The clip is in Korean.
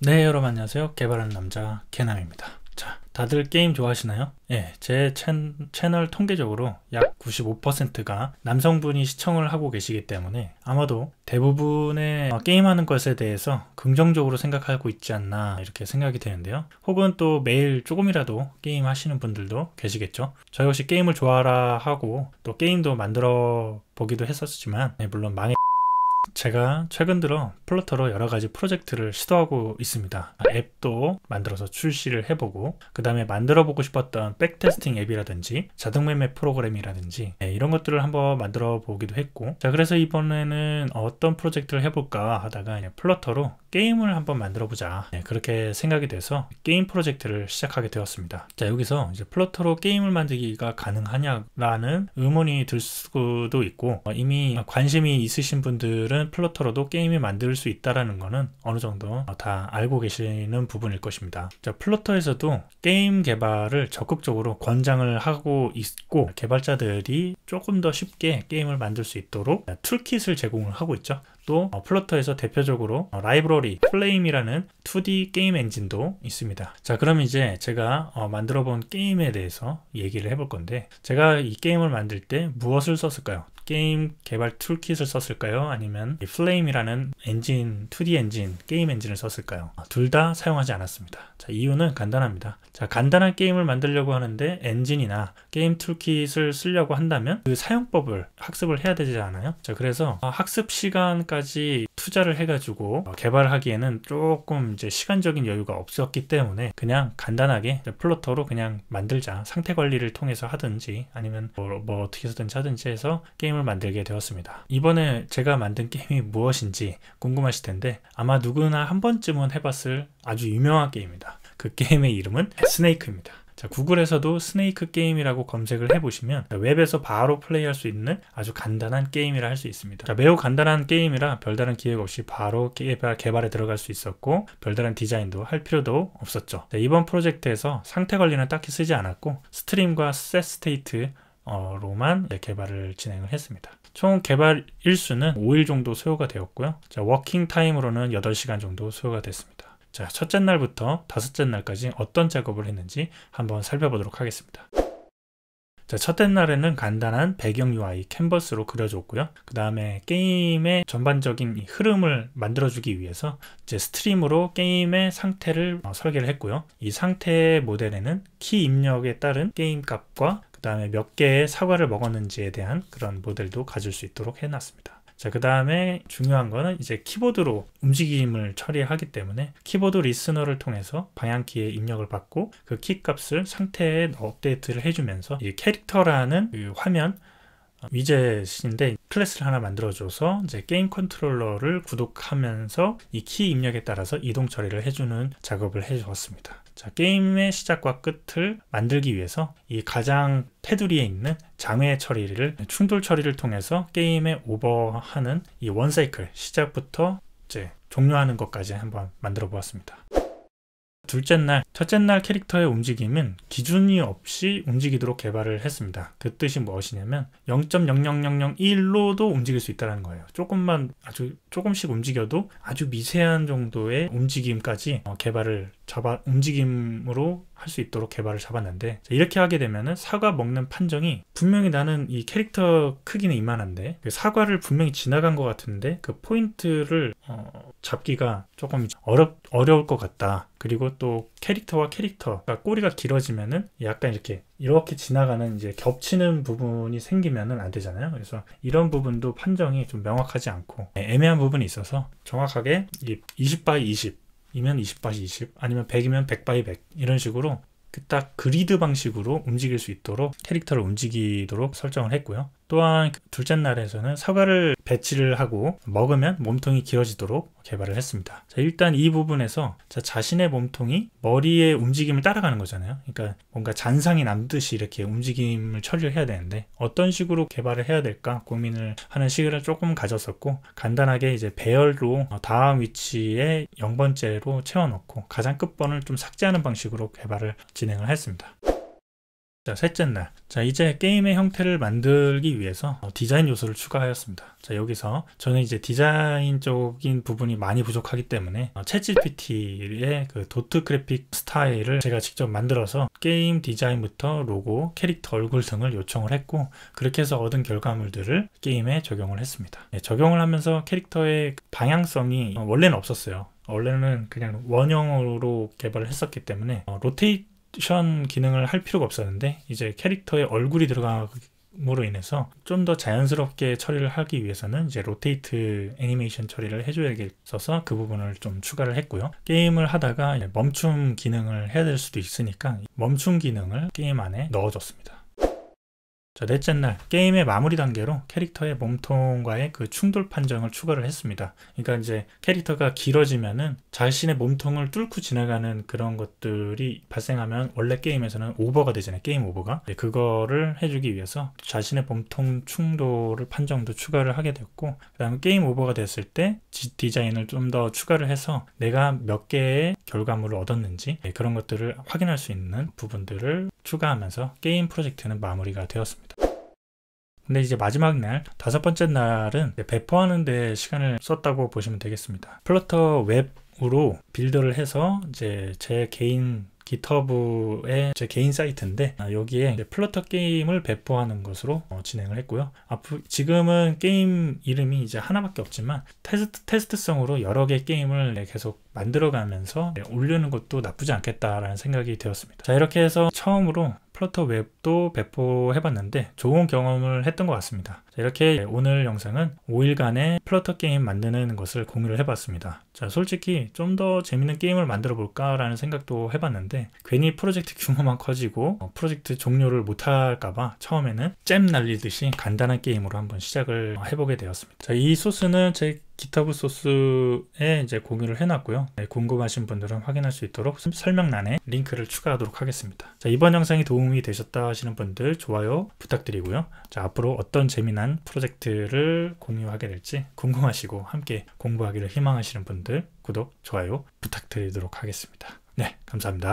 네 여러분 안녕하세요 개발하는 남자 개남입니다 자 다들 게임 좋아하시나요? 예, 제 채, 널 통계적으로 약 95%가 남성분이 시청을 하고 계시기 때문에 아마도 대부분의 게임하는 것에 대해서 긍정적으로 생각하고 있지 않나 이렇게 생각이 되는데요 혹은 또 매일 조금이라도 게임 하시는 분들도 계시겠죠 저희 역시 게임을 좋아라 하 하고 또 게임도 만들어 보기도 했었지만 예, 물론 많이 제가 최근 들어 플러터로 여러 가지 프로젝트를 시도하고 있습니다. 앱도 만들어서 출시를 해보고 그 다음에 만들어보고 싶었던 백테스팅 앱이라든지 자동매매 프로그램이라든지 네, 이런 것들을 한번 만들어 보기도 했고 자 그래서 이번에는 어떤 프로젝트를 해볼까 하다가 플러터로 게임을 한번 만들어 보자 네, 그렇게 생각이 돼서 게임 프로젝트를 시작하게 되었습니다 자 여기서 이제 플러터로 게임을 만들기가 가능하냐라는 의문이 들 수도 있고 어, 이미 관심이 있으신 분들은 플러터로도 게임을 만들 수 있다라는 거는 어느 정도 다 알고 계시는 부분일 것입니다 자 플러터에서도 게임 개발을 적극적으로 권장을 하고 있고 개발자들이 조금 더 쉽게 게임을 만들 수 있도록 툴킷을 제공을 하고 있죠 또 어, 플러터에서 대표적으로 어, 라이브러리 플레임이라는 2D 게임 엔진도 있습니다 자 그럼 이제 제가 어, 만들어 본 게임에 대해서 얘기를 해 볼 건데 제가 이 게임을 만들 때 무엇을 썼을까요 게임 개발 툴킷을 썼을까요? 아니면 플레임이라는 엔진, 2D 엔진, 게임 엔진을 썼을까요? 둘 다 사용하지 않았습니다. 자, 이유는 간단합니다. 자, 간단한 게임을 만들려고 하는데 엔진이나 게임 툴킷을 쓰려고 한다면 그 사용법을 학습을 해야 되지 않아요? 자, 그래서 학습 시간까지 투자를 해가지고 개발하기에는 조금 이제 시간적인 여유가 없었기 때문에 그냥 간단하게 플로터로 그냥 만들자. 상태 관리를 통해서 하든지 아니면 뭐, 뭐 어떻게 해서든지 하든지 해서 게임을 게임을 만들게 되었습니다. 이번에 제가 만든 게임이 무엇인지 궁금하실 텐데 아마 누구나 한 번쯤은 해봤을 아주 유명한 게임입니다. 그 게임의 이름은 스네이크입니다. 자, 구글에서도 스네이크 게임이라고 검색을 해보시면 웹에서 바로 플레이할 수 있는 아주 간단한 게임이라 할 수 있습니다. 자, 매우 간단한 게임이라 별다른 기획 없이 바로 개발, 개발에 들어갈 수 있었고 별다른 디자인도 할 필요도 없었죠. 자, 이번 프로젝트에서 상태 관리는 딱히 쓰지 않았고 스트림과 셋 스테이트 로만 예, 개발을 진행을 했습니다. 총 개발 일수는 5일 정도 소요가 되었고요. 자, 워킹 타임으로는 8시간 정도 소요가 됐습니다. 자, 첫째 날부터 다섯째 날까지 어떤 작업을 했는지 한번 살펴보도록 하겠습니다. 자, 첫째 날에는 간단한 배경 UI 캔버스로 그려줬고요. 그 다음에 게임의 전반적인 흐름을 만들어주기 위해서 이제 스트림으로 게임의 상태를 어, 설계를 했고요. 이 상태 모델에는 키 입력에 따른 게임 값과 그 다음에 몇 개의 사과를 먹었는지에 대한 그런 모델도 가질 수 있도록 해놨습니다. 자, 그 다음에 중요한 거는 이제 키보드로 움직임을 처리하기 때문에 키보드 리스너를 통해서 방향키의 입력을 받고 그 키 값을 상태에 업데이트를 해주면서 이 캐릭터라는 그 화면 어, 위젯인데 클래스를 하나 만들어줘서 이제 게임 컨트롤러를 구독하면서 이 키 입력에 따라서 이동 처리를 해주는 작업을 해주었습니다. 자, 게임의 시작과 끝을 만들기 위해서 이 가장 테두리에 있는 장애 처리를 충돌 처리를 통해서 게임에 오버하는 이 원사이클 시작부터 이제 종료하는 것까지 한번 만들어 보았습니다. 둘째 날, 첫째 날 캐릭터의 움직임은 기준이 없이 움직이도록 개발을 했습니다. 그 뜻이 무엇이냐면 0.00001로도 움직일 수 있다는 거예요. 조금만 아주 조금씩 움직여도 아주 미세한 정도의 움직임까지 어, 개발을 잡아 움직임으로 할 수 있도록 개발을 잡았는데 이렇게 하게 되면은 사과 먹는 판정이 분명히 나는 이 캐릭터 크기는 이만한데 그 사과를 분명히 지나간 것 같은데 그 포인트를 어, 잡기가 조금 어렵 어려울 것 같다 그리고 또 캐릭터와 캐릭터 그러니까 꼬리가 길어지면은 약간 이렇게 이렇게 지나가는 이제 겹치는 부분이 생기면은 안 되잖아요 그래서 이런 부분도 판정이 좀 명확하지 않고 네, 애매한 부분이 있어서 정확하게 20 b 20 이면 20바이 20 아니면 100이면 100바이 100 이런 식으로 그 딱 그리드 방식으로 움직일 수 있도록 캐릭터를 움직이도록 설정을 했고요. 또한 그 둘째 날에서는 사과를 배치를 하고 먹으면 몸통이 길어지도록 개발을 했습니다. 자, 일단 이 부분에서 자, 신의 몸통이 머리의 움직임을 따라가는 거잖아요. 그러니까 뭔가 잔상이 남듯이 이렇게 움직임을 처리를 해야 되는데 어떤 식으로 개발을 해야 될까 고민을 하는 시기를 조금 가졌었고 간단하게 이제 배열로 어, 다음 위치에 0번째로 채워넣고 가장 끝번을 좀 삭제하는 방식으로 개발을 진행을 했습니다. 자 셋째 날자 이제 게임의 형태를 만들기 위해서 어, 디자인 요소를 추가하였습니다 자 여기서 저는 이제 디자인적인 부분이 많이 부족하기 때문에 어, 챗GPT의 그 도트 그래픽 스타일을 제가 직접 만들어서 게임 디자인부터 로고, 캐릭터 얼굴 등을 요청을 했고 그렇게 해서 얻은 결과물들을 게임에 적용을 했습니다 네, 적용을 하면서 캐릭터의 방향성이 어, 원래는 없었어요 원래는 그냥 원형으로 개발을 했었기 때문에 어, 로테이트 모션 기능을 할 필요가 없었는데 이제 캐릭터의 얼굴이 들어감으로 인해서 좀 더 자연스럽게 처리를 하기 위해서는 이제 로테이트 애니메이션 처리를 해줘야겠어서 그 부분을 좀 추가를 했고요. 게임을 하다가 멈춤 기능을 해야 될 수도 있으니까 멈춤 기능을 게임 안에 넣어줬습니다. 자, 넷째 날 게임의 마무리 단계로 캐릭터의 몸통과의 그 충돌 판정을 추가를 했습니다. 그러니까 이제 캐릭터가 길어지면은 자신의 몸통을 뚫고 지나가는 그런 것들이 발생하면 원래 게임에서는 오버가 되잖아요. 게임 오버가. 네, 그거를 해주기 위해서 자신의 몸통 충돌을 판정도 추가를 하게 됐고 그다음에 게임 오버가 됐을 때 디자인을 좀 더 추가를 해서 내가 몇 개의 결과물을 얻었는지 네, 그런 것들을 확인할 수 있는 부분들을 추가하면서 게임 프로젝트는 마무리가 되었습니다. 근데 이제 마지막 날 다섯 번째 날은 배포하는 데 시간을 썼다고 보시면 되겠습니다 플러터 웹으로 빌드를 해서 이제 제 개인 기터브의 제 개인 사이트인데 아, 여기에 플러터 게임을 배포하는 것으로 어, 진행을 했고요. 지금은 게임 이름이 이제 하나밖에 없지만 테스트 테스트성으로 여러 개 게임을 네, 계속 만들어가면서 네, 올리는 것도 나쁘지 않겠다라는 생각이 되었습니다. 자 이렇게 해서 처음으로 플러터 웹도 배포해봤는데 좋은 경험을 했던 것 같습니다. 자, 이렇게 네, 오늘 영상은 5일간의 플러터 게임 만드는 것을 공유를 해봤습니다. 자, 솔직히 좀 더 재밌는 게임을 만들어 볼까라는 생각도 해봤는데 괜히 프로젝트 규모만 커지고 어, 프로젝트 종료를 못할까봐 처음에는 잼 날리듯이 간단한 게임으로 한번 시작을 해보게 되었습니다. 자, 이 소스는 제 기타브 소스에 이제 공유를 해놨고요. 네, 궁금하신 분들은 확인할 수 있도록 설명란에 링크를 추가하도록 하겠습니다. 자, 이번 영상이 도움이 되셨다 하시는 분들 좋아요 부탁드리고요. 자, 앞으로 어떤 재미난 프로젝트를 공유하게 될지 궁금하시고 함께 공부하기를 희망하시는 분들 구독, 좋아요 부탁드리도록 하겠습니다. 네, 감사합니다.